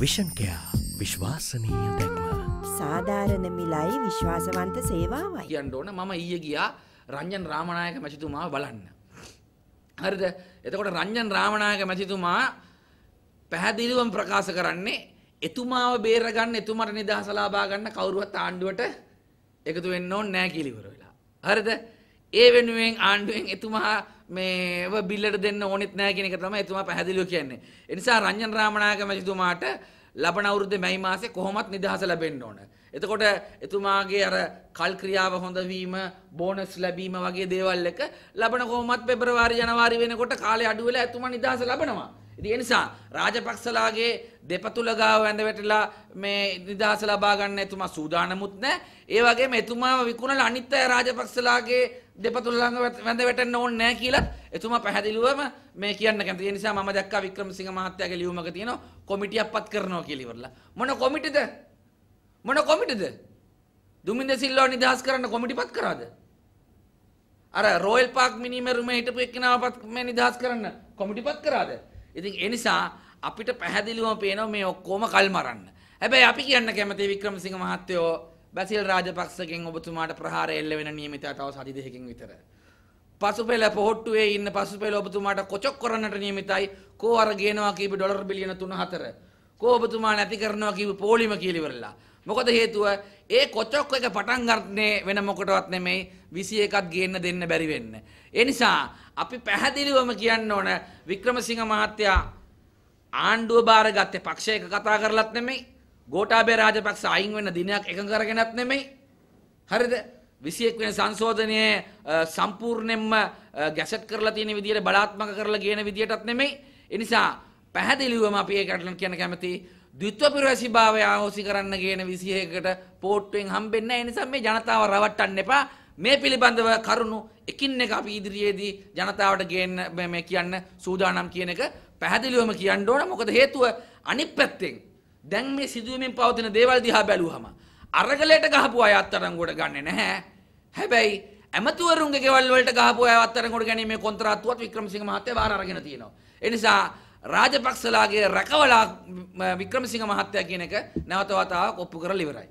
විෂන්කයා විශ්වාසනීය දැක්ම සාධාරණ මිලයි විශ්වාසවන්ත සේවාවයි කියන්න ඕන මම ඊය ගියා රංජන් රාමණයක මැතිතුමා බලන්න. හරිද එතකොට රංජන් රාමණයක මැතිතුමා පැහැදිලිවම් ප්‍රකාශ කරන්නේ එතුමාව බේරගන්න එතුමට නිදහස ලබා ගන්න කවුරුවත් ආණ්ඩුවට එකතු වෙන්න ඕනේ නැහැ කියලා ඉවර වෙලා. හරිද? ඒ වෙනුවෙන් ආණ්ඩුවෙන් එතුමා මේ බිල්ලට දෙන්න ඕනෙත් නෑ කෙනෙක තම එතුමා පැහැදිලිව කියන්නේ. එනිසා රංජන් රාමනායක මැතිතුමාට ලබන අවුරුද්දේ මැයි මාසේ කොහොමත් නිදහස ලැබෙන්න ඕන. එතකොට එතුමාගේ අර කල් ක්‍රියාව හොඳ වීම, බෝනස් ලැබීම වගේ දේවල් එක ලබන කොහොමත් පෙබරවාරි ජනවාරි වෙනකොට කාලය අඩු වෙලා එතුමා නිදහස ලබනවා. ඉතින් ඒ නිසා රාජපක්ෂලාගේ දෙපතුල ගාව වැඳ වැටලා මේ නිදහස ලබා ගන්න එතුමා සූදානමුත් නැහැ. ඒ වගේම එතුමාව විකුණලා අනිත් අය රාජපක්ෂලාගේ දෙපතුල ළඟ වැඳ වැටෙන්න ඕනේ නැහැ කියලා එතුමා පැහැදිලිවම මේ කියන්න කැමති. ඒ නිසා මම දැක්කා වික්‍රමසිංහ මහත්තයාගේ ලියුමක තියෙනවා කොමිටියක් පත් කරනවා කියලා ඉවරලා. මොන කොමිටද? මොන කොමිටද? දුමින්ද සිල්වා නිදහස් කරන්න කොමිටි පත් කරාද? අර රෝයල් පාක් මිනිමරුම හිටපු එක්කෙනාව පත් මේ නිදහස් කරන්න කොමිටි පත් කරාද? ඉතින් ඒ නිසා අපිට පැහැදිලිවම පේනවා මේ ඔක්කොම කල් මරන්න. හැබැයි අපි කියන්න කැමති වික්‍රමසිංහ මහත්තයෝ බැසිල් රාජපක්ෂගෙන් ඔබතුමාට ප්‍රහාර එල්ල වෙන නියමිතයා තව සති දෙකකින් විතර. පසුපෙළ පොහොට්ටුවේ ඉන්න පසුපෙළ ඔබතුමාට කොචොක් කරන්නට නියමිතයි. කෝ අර ගේනවා කීප ඩොලර් බිලියන 3-4. කෝ ඔබතුමා නැති කරනවා කීප පොලිම කියලා ඉවරලා. මොකද හේතුව ඒ කොචොක් එක පටන් ගන්නේ වෙන මොකටවත් නෙමෙයි 21ක් ගේන්න දෙන්න බැරි වෙන්න. ඒ නිසා අපි පැහැදිලිවම කියන්න ඕන වික්‍රමසිංහ මහත්තයා ආණ්ඩුව බාරගත්තේ පක්ෂයක කතා කරලත් නෙමෙයි ගෝඨාභය රාජපක්ෂ අයින් වෙන දිනයක් එකඟ කරගෙනත් නෙමෙයි හරිද 21 වෙනි සංශෝධනයේ සම්පූර්ණයෙන්ම ගැසට් කරලා තියෙන විදියට බලාත්මක කරලා කියන විදියටත් නෙමෙයි ඒ නිසා පැහැදිලිවම අපි ඒකට කියන්න කැමති ද්විත්ව පුරවැසිභාවය ආහෝසි කරන්න කියන 21කට පෝට්ටුවෙන් හම්බෙන්නේ නැහැ ඒ නිසා මේ ජනතාව රවට්ටන්න එපා මේ පිළිබඳව කරුණු එකින් එක අපි ඉදිරියේදී ජනතාවට ගේන්න මේ කියන්න සූදානම් කියන එක පැහැදිලිවම කියන්න ඕන මොකද හේතුව අනිත් පැත්තෙන් දැන් මේ සිදුවීමෙන් පවතින දේවල් දිහා බැලුවම අරගලයට ගහපු අය අත්අඩංගුවට ගන්නෙ නැහැ. හැබැයි ඇමතිවරුන්ගේ ගෙවල් වලට ගහපු අය අත්අඩංගුවට ගැනීමේ කොන්ත්‍රාත්තුවත් වික්‍රමසිංහ මහත්තයා වාර අරගෙන තියෙනවා. ඒ නිසා රාජපක්ෂලාගේ රැකවලා වික්‍රමසිංහ මහත්තයා කියන එක නැවත වතාවක් ඔප්පු කරලා ඉවරයි.